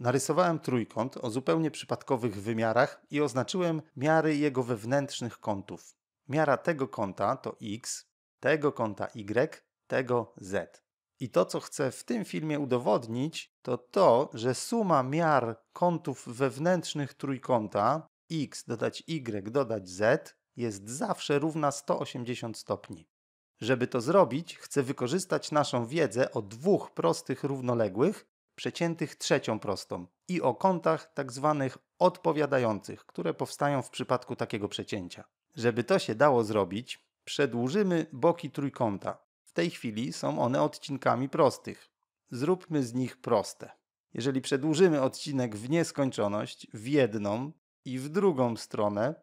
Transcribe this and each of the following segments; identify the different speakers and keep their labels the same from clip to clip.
Speaker 1: Narysowałem trójkąt o zupełnie przypadkowych wymiarach i oznaczyłem miary jego wewnętrznych kątów. Miara tego kąta to x, tego kąta y, tego z. I to, co chcę w tym filmie udowodnić, to to, że suma miar kątów wewnętrznych trójkąta x dodać y dodać z jest zawsze równa 180 stopni. Żeby to zrobić, chcę wykorzystać naszą wiedzę o dwóch prostych równoległych przeciętych trzecią prostą i o kątach tak zwanych odpowiadających, które powstają w przypadku takiego przecięcia. Żeby to się dało zrobić, przedłużymy boki trójkąta. W tej chwili są one odcinkami prostych. Zróbmy z nich proste. Jeżeli przedłużymy odcinek w nieskończoność, w jedną i w drugą stronę,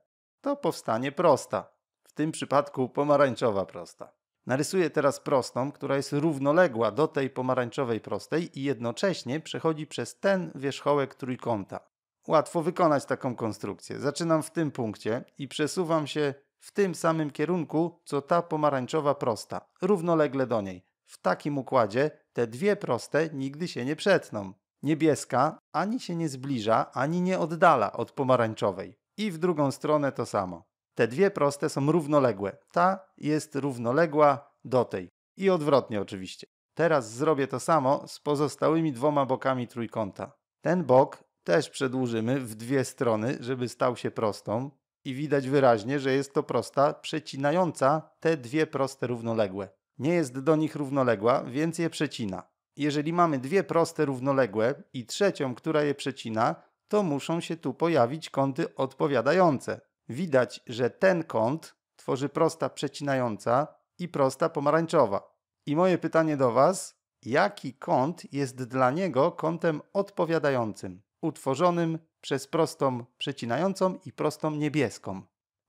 Speaker 1: to powstanie prosta. W tym przypadku pomarańczowa prosta. Narysuję teraz prostą, która jest równoległa do tej pomarańczowej prostej i jednocześnie przechodzi przez ten wierzchołek trójkąta. Łatwo wykonać taką konstrukcję. Zaczynam w tym punkcie i przesuwam się w tym samym kierunku, co ta pomarańczowa prosta, równolegle do niej. W takim układzie te dwie proste nigdy się nie przetną. Niebieska ani się nie zbliża, ani nie oddala od pomarańczowej. I w drugą stronę to samo. Te dwie proste są równoległe. Ta jest równoległa do tej. I odwrotnie oczywiście. Teraz zrobię to samo z pozostałymi dwoma bokami trójkąta. Ten bok też przedłużymy w dwie strony, żeby stał się prostą. I widać wyraźnie, że jest to prosta przecinająca te dwie proste równoległe. Nie jest do nich równoległa, więc je przecina. Jeżeli mamy dwie proste równoległe i trzecią, która je przecina, to muszą się tu pojawić kąty odpowiadające widać, że ten kąt tworzy prosta przecinająca i prosta pomarańczowa. I moje pytanie do Was, jaki kąt jest dla niego kątem odpowiadającym, utworzonym przez prostą przecinającą i prostą niebieską?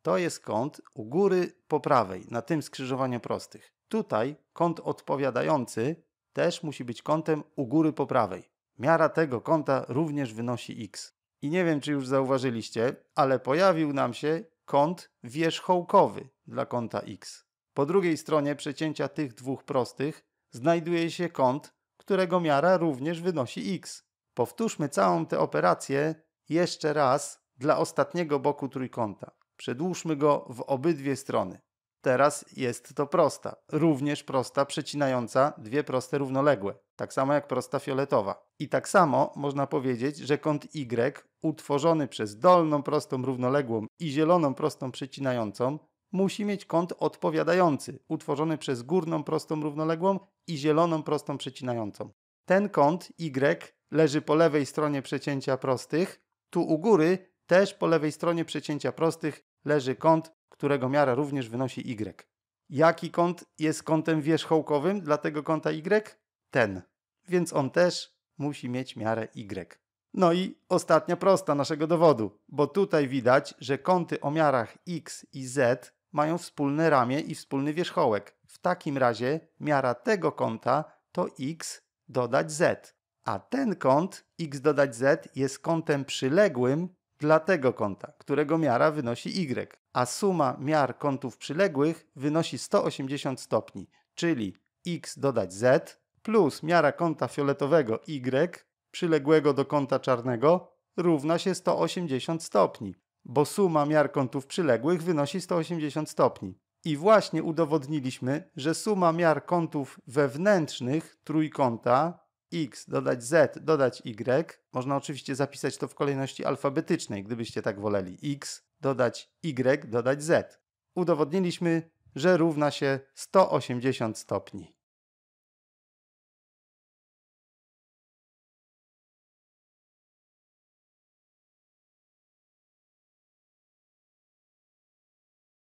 Speaker 1: To jest kąt u góry po prawej, na tym skrzyżowaniu prostych. Tutaj kąt odpowiadający też musi być kątem u góry po prawej. Miara tego kąta również wynosi x. I nie wiem, czy już zauważyliście, ale pojawił nam się kąt wierzchołkowy dla kąta x. Po drugiej stronie przecięcia tych dwóch prostych znajduje się kąt, którego miara również wynosi x. Powtórzmy całą tę operację jeszcze raz dla ostatniego boku trójkąta. Przedłużmy go w obydwie strony. Teraz jest to prosta, również prosta przecinająca dwie proste równoległe tak samo jak prosta fioletowa. I tak samo można powiedzieć, że kąt Y utworzony przez dolną prostą równoległą i zieloną prostą przecinającą musi mieć kąt odpowiadający, utworzony przez górną prostą równoległą i zieloną prostą przecinającą. Ten kąt Y leży po lewej stronie przecięcia prostych, tu u góry też po lewej stronie przecięcia prostych leży kąt, którego miara również wynosi Y. Jaki kąt jest kątem wierzchołkowym dla tego kąta Y? Ten więc on też musi mieć miarę y. No i ostatnia prosta naszego dowodu, bo tutaj widać, że kąty o miarach x i z mają wspólne ramię i wspólny wierzchołek. W takim razie miara tego kąta to x dodać z, a ten kąt x dodać z jest kątem przyległym dla tego kąta, którego miara wynosi y, a suma miar kątów przyległych wynosi 180 stopni, czyli x dodać z plus miara kąta fioletowego y przyległego do kąta czarnego równa się 180 stopni, bo suma miar kątów przyległych wynosi 180 stopni. I właśnie udowodniliśmy, że suma miar kątów wewnętrznych trójkąta x dodać z dodać y, można oczywiście zapisać to w kolejności alfabetycznej, gdybyście tak woleli, x dodać y dodać z. Udowodniliśmy, że równa się 180 stopni.